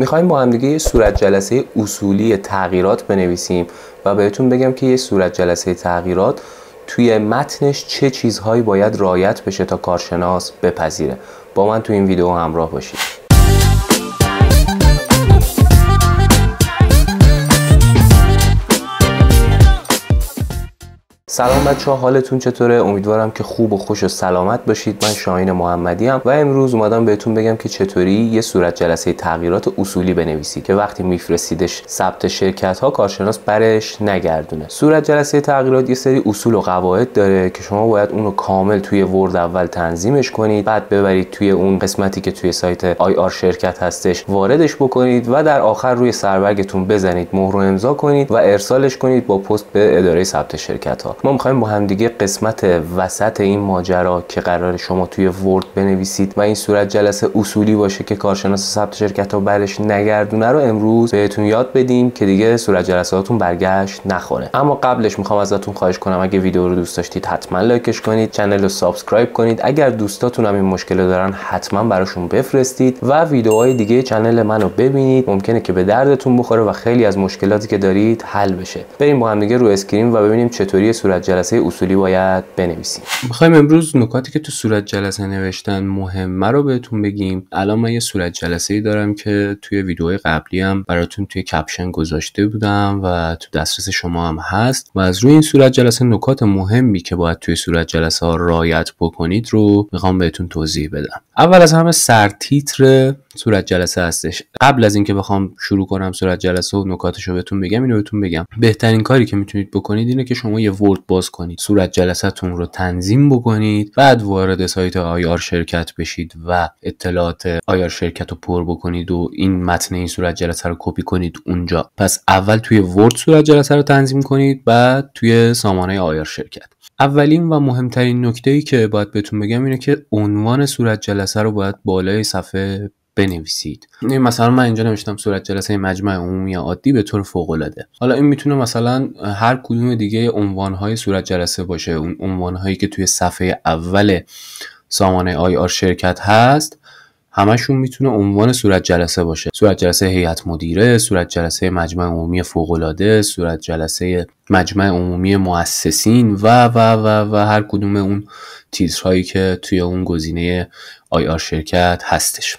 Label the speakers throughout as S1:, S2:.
S1: میخوایم با همدیگه یه صورت جلسه اصولی تغییرات بنویسیم و بهتون بگم که یه صورت جلسه تغییرات توی متنش چه چیزهایی باید رایت بشه تا کارشناس بپذیره با من تو این ویدیو همراه باشید سلام بچه ها حالتون چطوره امیدوارم که خوب و خوش و سلامت باشید من شاهین محمدی ام و امروز اومدم بهتون بگم که چطوری یه صورت جلسه تغییرات اصولی بنویسید که وقتی میفرستیدش ثبت شرکت ها کارشناس برش نگردونه صورت جلسه تغییرات یه سری اصول و قواعد داره که شما باید اونو کامل توی ورد اول تنظیمش کنید بعد ببرید توی اون قسمتی که توی سایت آی آر شرکت هستش واردش بکنید و در آخر روی سربرگتون بزنید مهر و امضا کنید و ارسالش کنید با پست به اداره ثبت شرکت ها ما میخوایم با همدیگه قسمت وسط این ماجرا که قرار شما توی ورد بنویسید و این صورت جلسه اصولی باشه که کارشناس ثبت شرکت ها برش نگردونه رو امروز بهتون یاد بدیم که دیگه صورت جلساتون برگشت نخوره اما قبلش میخوام ازتون خواهش کنم اگه ویدیو رو دوست داشتید حتما لایکش کنید چنل رو سابسکرایب کنید اگر دوستاتون هم این مشکل دارن حتما براشون بفرستید و ویدیوهای دیگه کانال منو ببینید ممکنه که به دردتون بخوره و خیلی از مشکلاتی که دارید حل بشه بریم با همدیگه رو اسکرین و ببینیم چطوری صورت صورت جلسه اصولی باید بنویسیم میخوایم امروز نکاتی که تو صورت جلسه نوشتن مهمه رو بهتون بگیم الان من یه صورت جلسه ای دارم که توی ویدیو قبلی هم براتون توی کپشن گذاشته بودم و تو دسترس شما هم هست و از روی این صورت جلسه نکات مهمی که باید توی صورت جلسه ها رایت بکنید رو میخوام بهتون توضیح بدم اول از همه سرتیتر صورت جلسه هستش قبل از اینکه بخوام شروع کنم صورت جلسه و نکاتش رو بهتون بگم اینو بهتون بگم بهترین کاری که میتونید بکنید اینه که شما یه ورد باز کنید صورت جلسهتون رو تنظیم بکنید بعد وارد سایت آیار شرکت بشید و اطلاعات آیار شرکت رو پر بکنید و این متن این صورت جلسه رو کپی کنید اونجا پس اول توی ورد صورت جلسه رو تنظیم کنید بعد توی سامانه آیار شرکت اولین و مهمترین نکته ای که باید بهتون بگم اینه که عنوان صورت جلسه رو باید بالای صفحه بنویسید مثلا من اینجا نوشتم صورت جلسه مجمع عمومی عادی به طور فوق العاده حالا این میتونه مثلا هر کدوم دیگه عنوانهای صورت جلسه باشه اون عنوانهایی که توی صفحه اول سامانه آی آر شرکت هست همشون میتونه عنوان صورت جلسه باشه صورت جلسه هیئت مدیره صورت جلسه مجمع عمومی فوق العاده صورت جلسه مجمع عمومی مؤسسین و و و و هر کدوم اون تیترهایی که توی اون گزینه آی آر شرکت هستش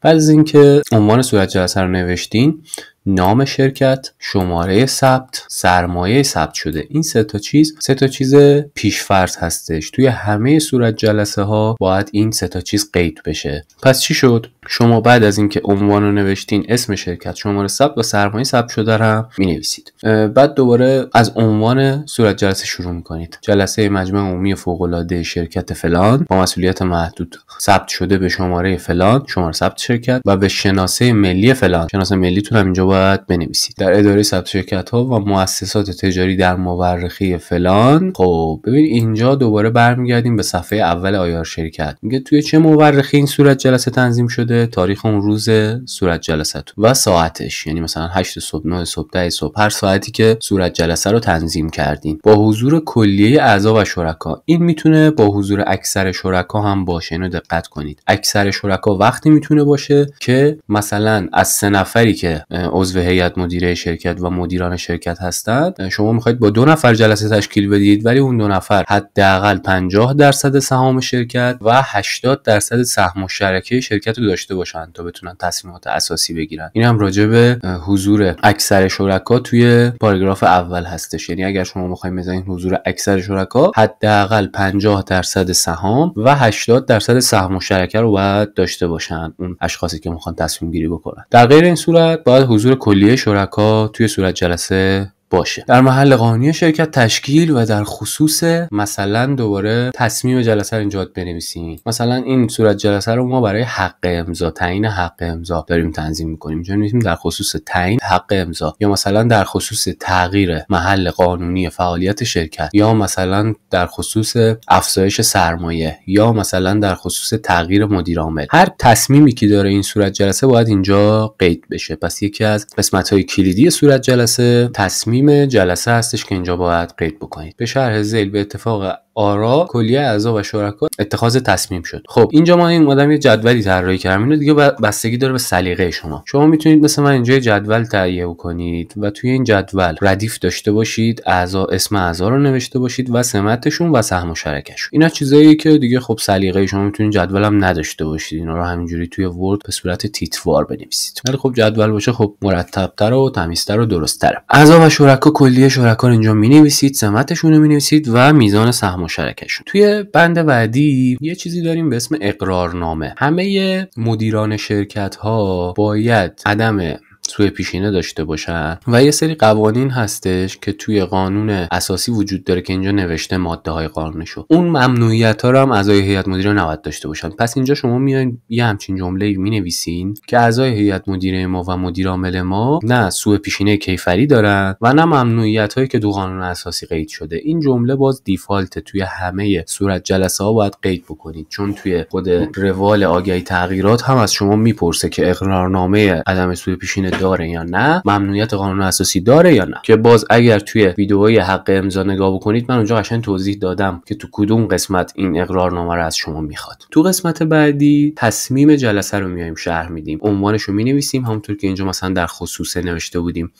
S1: بعد از اینکه عنوان صورت جلسه رو نوشتین نام شرکت شماره ثبت سرمایه ثبت شده این سه تا چیز سه تا چیز پیش فرض هستش توی همه صورت جلسه ها باید این سه تا چیز قید بشه پس چی شد شما بعد از اینکه عنوان رو نوشتین اسم شرکت شماره ثبت و سرمایه ثبت شده را می نویسید بعد دوباره از عنوان صورت جلسه شروع می کنید جلسه مجمع عمومی فوق شرکت فلان با مسئولیت محدود ثبت شده به شماره فلان شماره ثبت شرکت و به شناسه ملی فلان شناسه ملیتون هم اینجا باید بنویسید در اداره ثبت شرکت ها و مؤسسات تجاری در مورخی فلان خب ببین اینجا دوباره برمیگردیم به صفحه اول آیار شرکت میگه توی چه مورخی این صورت جلسه تنظیم شده تاریخ اون روز صورت جلسه و ساعتش یعنی مثلا 8 صبح 9 صبح 10 صبح هر ساعتی که صورت جلسه رو تنظیم کردین با حضور کلیه اعضا و شرکا این میتونه با حضور اکثر شرکا هم باشه اینو دقت کنید اکثر شرکا وقتی میتونه باشه که مثلا از سه نفری که عضو هیئت مدیره شرکت و مدیران شرکت هستند شما میخواید با دو نفر جلسه تشکیل بدید ولی اون دو نفر حداقل 50 درصد سهام شرکت و 80 درصد سهم مشترکه شرکت رو داشته باشند تا بتونن تصمیمات اساسی بگیرن این هم راجع به حضور اکثر شرکا توی پاراگراف اول هستش یعنی اگر شما میخواید بزنید حضور اکثر شرکا حداقل 50 درصد سهام و 80 درصد سهم مشترکه رو باید داشته باشند، اون اشخاصی که میخوان تصمیم گیری بکنن در غیر این صورت باید حضور کلیه شرکا توی صورت جلسه باشه در محل قانونی شرکت تشکیل و در خصوص مثلا دوباره تصمیم جلسه رو اینجا بنویسیم مثلا این صورت جلسه رو ما برای حق امضا تعیین حق امضا داریم تنظیم میکنیم چون میتونیم در خصوص تعیین حق امضا یا مثلا در خصوص تغییر محل قانونی فعالیت شرکت یا مثلا در خصوص افزایش سرمایه یا مثلا در خصوص تغییر مدیر عامل هر تصمیمی که داره این صورت جلسه باید اینجا قید بشه پس یکی از قسمت کلیدی صورت جلسه تصمیم فیلم جلسه هستش که اینجا باید قید بکنید به شرح زیل به اتفاق آرا کلیه اعضا و شرکا اتخاذ تصمیم شد خب اینجا ما این مدام یه جدولی طراحی کردم اینو دیگه بستگی داره به سلیقه شما شما میتونید مثل من اینجا جدول تهیه کنید و توی این جدول ردیف داشته باشید اعضا اسم اعضا رو نوشته باشید و سمتشون و سهم و شرکشون اینا چیزایی که دیگه خب سلیقه شما میتونید جدول نداشته باشید اینا رو همینجوری توی ورد به صورت تیتوار بنویسید ولی خب جدول باشه خب مرتبتر و تمیزتر و درستتره اعضا و شرکا کلیه شرکا رو اینجا مینویسید سمتشون رو مینویسید و میزان سهم مشارکشون توی بند بعدی یه چیزی داریم به اسم اقرارنامه همه مدیران شرکت ها باید عدم سوء پیشینه داشته باشن و یه سری قوانین هستش که توی قانون اساسی وجود داره که اینجا نوشته ماده های قانونشو اون ممنوعیت ها رو هم اعضای هیئت مدیره نباید داشته باشن پس اینجا شما میایین یه همچین جمله می نویسین که اعضای هیئت مدیره ما و مدیر عامل ما نه سوء پیشینه کیفری دارن و نه ممنوعیت هایی که دو قانون اساسی قید شده این جمله باز دیفالت توی همه صورت جلسه ها باید قید بکنید چون توی خود روال آگهی تغییرات هم از شما میپرسه که اقرارنامه عدم سوء پیشینه داره یا نه ممنوعیت قانون اساسی داره یا نه که باز اگر توی ویدئوی حق امضا نگاه بکنید من اونجا قشنگ توضیح دادم که تو کدوم قسمت این اقرارنامه رو از شما میخواد تو قسمت بعدی تصمیم جلسه رو میایم شرح میدیم عنوانش رو مینویسیم همونطور که اینجا مثلا در خصوصه نوشته بودیم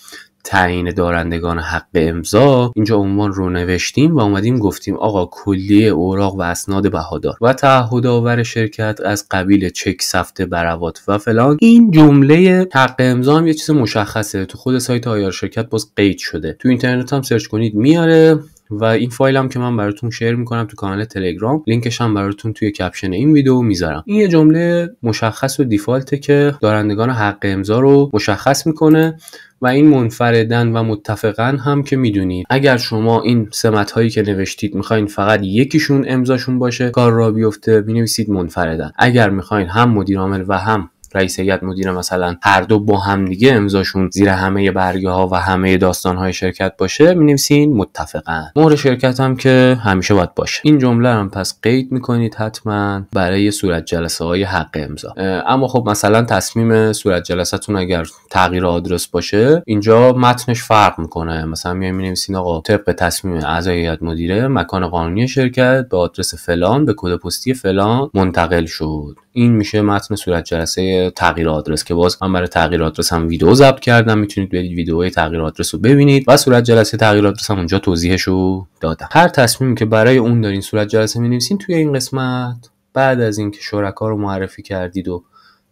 S1: تعیین دارندگان حق امضا اینجا عنوان رو نوشتیم و اومدیم گفتیم آقا کلیه اوراق و اسناد بهادار و تعهد آور شرکت از قبیل چک سفته بروات و فلان این جمله حق امضا هم یه چیز مشخصه تو خود سایت آیار شرکت باز قید شده تو اینترنت هم سرچ کنید میاره و این فایل هم که من براتون شیر میکنم تو کانال تلگرام لینکش هم براتون توی کپشن این ویدیو میذارم این یه جمله مشخص و دیفالته که دارندگان حق امضا رو مشخص میکنه و این منفردن و متفقان هم که میدونید اگر شما این سمت هایی که نوشتید میخواین فقط یکیشون امضاشون باشه کار را بیفته مینویسید منفردن اگر میخواین هم مدیر و هم رئیس هیئت مدیره مثلا هر دو با هم دیگه امضاشون زیر همه برگه ها و همه داستان های شرکت باشه مینویسین متفقن مهر شرکت هم که همیشه باید باشه این جمله هم پس قید میکنید حتما برای صورت جلسه های حق امضا اما خب مثلا تصمیم صورت جلسهتون اگر تغییر آدرس باشه اینجا متنش فرق میکنه مثلا می مینویسین آقا طبق تصمیم اعضای هیئت مدیره مکان قانونی شرکت به آدرس فلان به کد پستی فلان منتقل شد این میشه متن صورت جلسه تغییر آدرس که باز من برای تغییر آدرس هم ویدیو ضبط کردم میتونید برید ویدیو تغییر آدرس رو ببینید و صورت جلسه تغییر آدرس هم اونجا توضیحش رو دادم هر تصمیمی که برای اون دارین صورت جلسه می‌نویسین توی این قسمت بعد از اینکه شرکا رو معرفی کردید و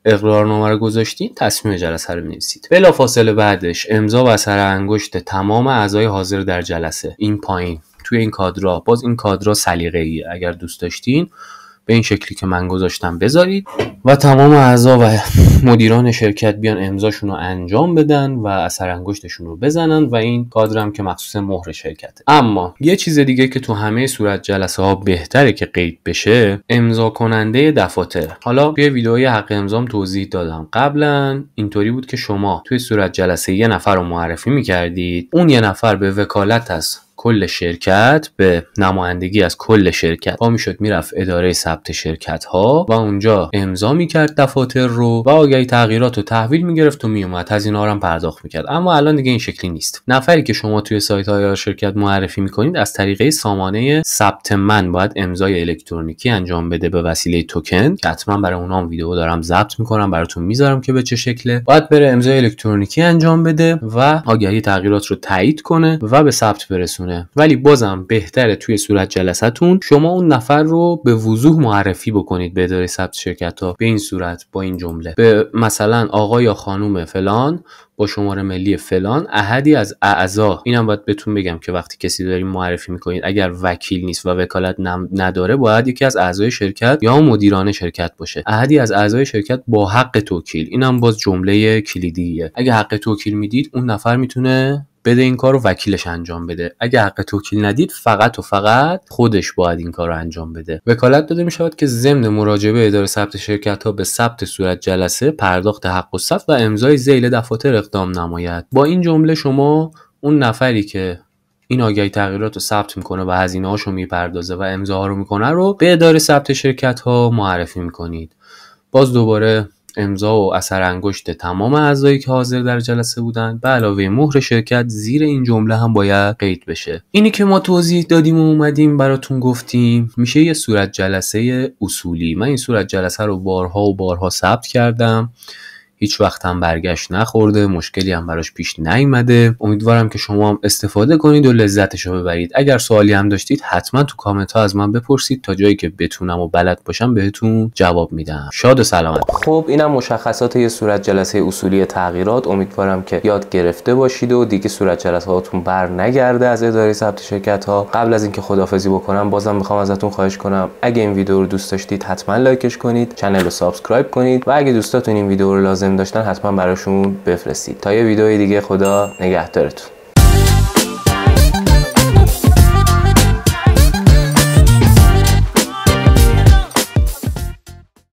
S1: اقرارنامه رو گذاشتین تصمیم جلسه رو بنویسید بلافاصله بعدش امضا و سر انگشت تمام اعضای حاضر در جلسه این پایین توی این کادرها باز این کادرها سلیقه‌ای اگر دوست داشتین به این شکلی که من گذاشتم بذارید و تمام اعضا و مدیران شرکت بیان امضاشون رو انجام بدن و اثر انگشتشون رو بزنن و این کادرم که مخصوص مهر شرکته اما یه چیز دیگه که تو همه صورت جلسه ها بهتره که قید بشه امضا کننده دفاتر حالا توی ویدئوی حق امضام توضیح دادم قبلا اینطوری بود که شما توی صورت جلسه یه نفر رو معرفی میکردید اون یه نفر به وکالت است کل شرکت به نمایندگی از کل شرکت پا میشد میرفت اداره ثبت شرکت ها و اونجا امضا میکرد دفاتر رو و آگهی تغییرات رو تحویل میگرفت و میومد اینا هم پرداخت میکرد اما الان دیگه این شکلی نیست نفری که شما توی سایت های شرکت معرفی میکنید از طریقه سامانه ثبت من باید امضای الکترونیکی انجام بده به وسیله توکن که حتما برای اونام ویدیو دارم ضبط میکنم براتون میذارم که به چه شکله باید بره امضای الکترونیکی انجام بده و آگهی تغییرات رو تایید کنه و به ثبت برسونه ولی بازم بهتره توی صورت جلسهتون شما اون نفر رو به وضوح معرفی بکنید به اداره ثبت شرکت ها به این صورت با این جمله به مثلا آقا یا خانم فلان با شماره ملی فلان احدی از اعضا اینم باید بهتون بگم که وقتی کسی داریم معرفی میکنید اگر وکیل نیست و وکالت نداره باید یکی از اعضای شرکت یا مدیران شرکت باشه احدی از اعضای شرکت با حق توکیل اینم باز جمله کلیدیه اگه حق توکیل میدید اون نفر میتونه بده این کار رو وکیلش انجام بده اگه حق توکیل ندید فقط و فقط خودش باید این کار رو انجام بده وکالت داده می شود که ضمن مراجعه به اداره ثبت شرکت ها به ثبت صورت جلسه پرداخت حق و ثبت و امضای زیل دفاتر اقدام نماید با این جمله شما اون نفری که این آگهی تغییرات رو ثبت میکنه و هزینه هاشو میپردازه و امضاها رو میکنه رو به اداره ثبت شرکت ها معرفی میکنید باز دوباره امضا و اثر انگشت تمام اعضایی که حاضر در جلسه بودند به علاوه مهر شرکت زیر این جمله هم باید قید بشه اینی که ما توضیح دادیم و اومدیم براتون گفتیم میشه یه صورت جلسه اصولی من این صورت جلسه رو بارها و بارها ثبت کردم هیچ وقت هم برگشت نخورده مشکلی هم براش پیش نیومده امیدوارم که شما هم استفاده کنید و لذتش رو ببرید اگر سوالی هم داشتید حتما تو کامنت ها از من بپرسید تا جایی که بتونم و بلد باشم بهتون جواب میدم شاد و سلامت خب اینم مشخصات یه صورت جلسه اصولی تغییرات امیدوارم که یاد گرفته باشید و دیگه صورت جلسه هاتون بر نگرده از اداره ثبت شرکت ها قبل از اینکه خدافزی بکنم بازم میخوام ازتون خواهش کنم اگه این ویدیو رو دوست داشتید حتما لایکش کنید چنل رو سابسکرایب کنید و اگه دوستاتون این ویدیو رو لازم داشتن حتما براشون بفرستید تا یه ویدیو دیگه خدا نگهدارتون